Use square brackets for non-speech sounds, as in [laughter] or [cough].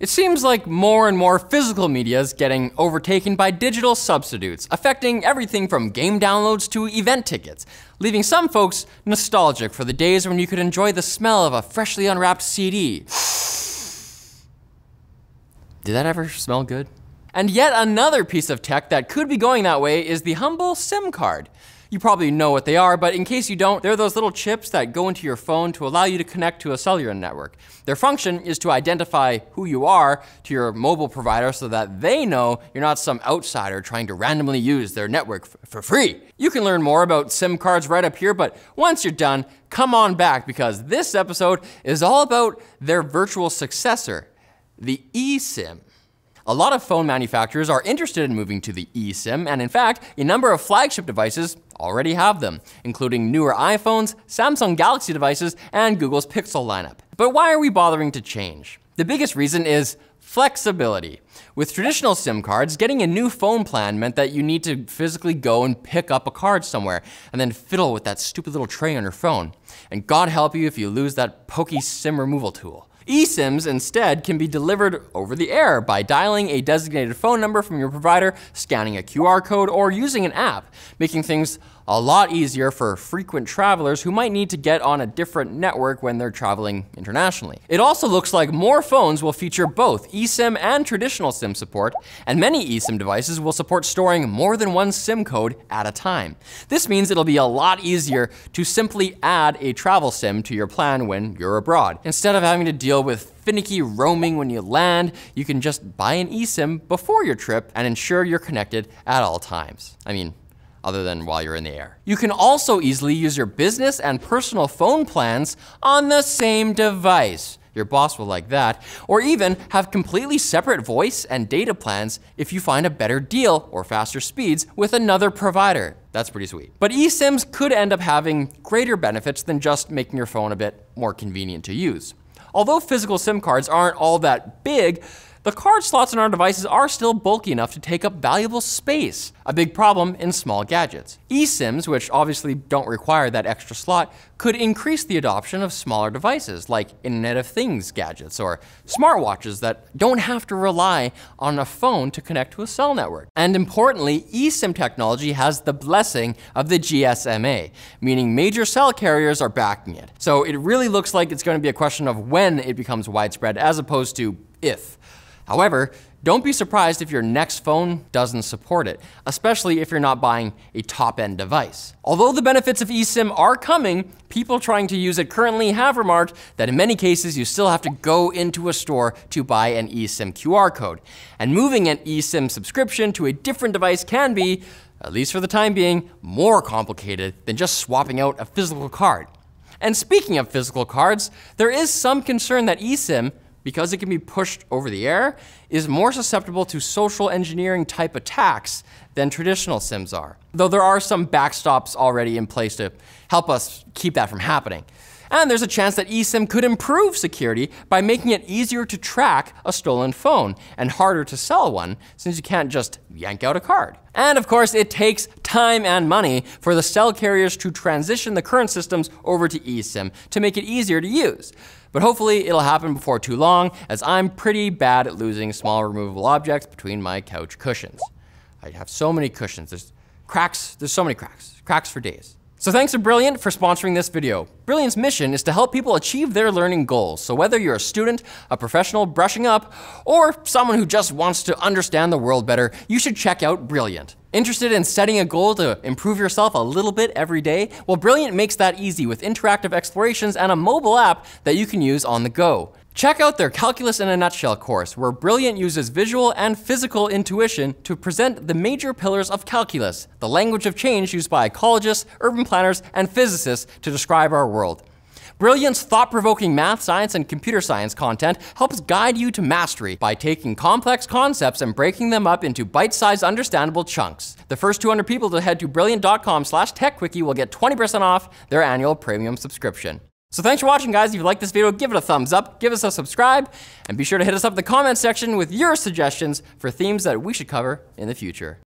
It seems like more and more physical media is getting overtaken by digital substitutes, affecting everything from game downloads to event tickets, leaving some folks nostalgic for the days when you could enjoy the smell of a freshly unwrapped CD. [sighs] Did that ever smell good? And yet another piece of tech that could be going that way is the humble SIM card. You probably know what they are, but in case you don't, they're those little chips that go into your phone to allow you to connect to a cellular network. Their function is to identify who you are to your mobile provider so that they know you're not some outsider trying to randomly use their network for free. You can learn more about SIM cards right up here, but once you're done, come on back because this episode is all about their virtual successor, the eSIM. A lot of phone manufacturers are interested in moving to the eSIM, and in fact, a number of flagship devices already have them, including newer iPhones, Samsung Galaxy devices, and Google's Pixel lineup. But why are we bothering to change? The biggest reason is Flexibility. With traditional SIM cards, getting a new phone plan meant that you need to physically go and pick up a card somewhere and then fiddle with that stupid little tray on your phone. And God help you if you lose that pokey SIM removal tool eSIMs instead can be delivered over the air by dialing a designated phone number from your provider, scanning a QR code, or using an app, making things a lot easier for frequent travelers who might need to get on a different network when they're traveling internationally. It also looks like more phones will feature both eSIM and traditional SIM support, and many eSIM devices will support storing more than one SIM code at a time. This means it'll be a lot easier to simply add a travel SIM to your plan when you're abroad, instead of having to deal deal with finicky roaming when you land, you can just buy an eSIM before your trip and ensure you're connected at all times. I mean, other than while you're in the air. You can also easily use your business and personal phone plans on the same device. Your boss will like that. Or even have completely separate voice and data plans if you find a better deal or faster speeds with another provider. That's pretty sweet. But eSIMs could end up having greater benefits than just making your phone a bit more convenient to use. Although physical SIM cards aren't all that big, the card slots on our devices are still bulky enough to take up valuable space, a big problem in small gadgets. eSIMs, which obviously don't require that extra slot, could increase the adoption of smaller devices like Internet of Things gadgets or smartwatches that don't have to rely on a phone to connect to a cell network. And importantly, eSIM technology has the blessing of the GSMA, meaning major cell carriers are backing it. So it really looks like it's going to be a question of when it becomes widespread as opposed to if. However, don't be surprised if your next phone doesn't support it, especially if you're not buying a top-end device. Although the benefits of eSIM are coming, people trying to use it currently have remarked that in many cases you still have to go into a store to buy an eSIM QR code. And moving an eSIM subscription to a different device can be, at least for the time being, more complicated than just swapping out a physical card. And speaking of physical cards, there is some concern that eSIM because it can be pushed over the air, is more susceptible to social engineering type attacks than traditional SIMs are. Though there are some backstops already in place to help us keep that from happening. And there's a chance that eSIM could improve security by making it easier to track a stolen phone and harder to sell one since you can't just yank out a card. And of course, it takes time and money for the cell carriers to transition the current systems over to eSIM to make it easier to use. But hopefully it'll happen before too long, as I'm pretty bad at losing small removable objects between my couch cushions. I have so many cushions. There's cracks, there's so many cracks, cracks for days. So thanks to Brilliant for sponsoring this video. Brilliant's mission is to help people achieve their learning goals. So whether you're a student, a professional brushing up, or someone who just wants to understand the world better, you should check out Brilliant. Interested in setting a goal to improve yourself a little bit every day? Well, Brilliant makes that easy with interactive explorations and a mobile app that you can use on the go. Check out their Calculus in a Nutshell course, where Brilliant uses visual and physical intuition to present the major pillars of calculus, the language of change used by ecologists, urban planners, and physicists to describe our world. Brilliant's thought provoking math, science, and computer science content helps guide you to mastery by taking complex concepts and breaking them up into bite sized understandable chunks. The first 200 people to head to brilliant.com slash techquickie will get 20% off their annual premium subscription. So thanks for watching guys. If you like this video, give it a thumbs up, give us a subscribe, and be sure to hit us up in the comment section with your suggestions for themes that we should cover in the future.